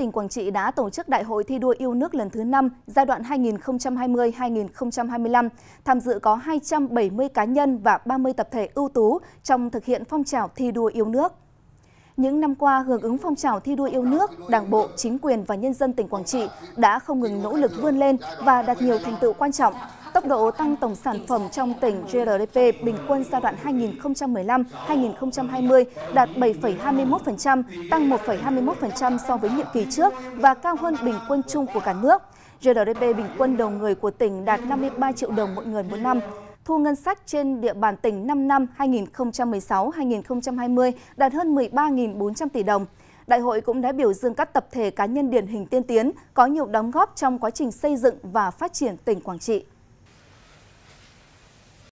tỉnh Quảng Trị đã tổ chức Đại hội thi đua yêu nước lần thứ 5 giai đoạn 2020-2025. Tham dự có 270 cá nhân và 30 tập thể ưu tú trong thực hiện phong trào thi đua yêu nước. Những năm qua, hưởng ứng phong trào thi đua yêu nước, Đảng bộ, chính quyền và nhân dân tỉnh Quảng Trị đã không ngừng nỗ lực vươn lên và đạt nhiều thành tựu quan trọng. Tốc độ tăng tổng sản phẩm trong tỉnh GRDP bình quân giai đoạn 2015-2020 đạt 7,21%, tăng 1,21% so với nhiệm kỳ trước và cao hơn bình quân chung của cả nước. GRDP bình quân đầu người của tỉnh đạt 53 triệu đồng mỗi người mỗi năm. Thu ngân sách trên địa bàn tỉnh 5 năm 2016-2020 đạt hơn 13.400 tỷ đồng. Đại hội cũng đã biểu dương các tập thể cá nhân điển hình tiên tiến có nhiều đóng góp trong quá trình xây dựng và phát triển tỉnh Quảng Trị.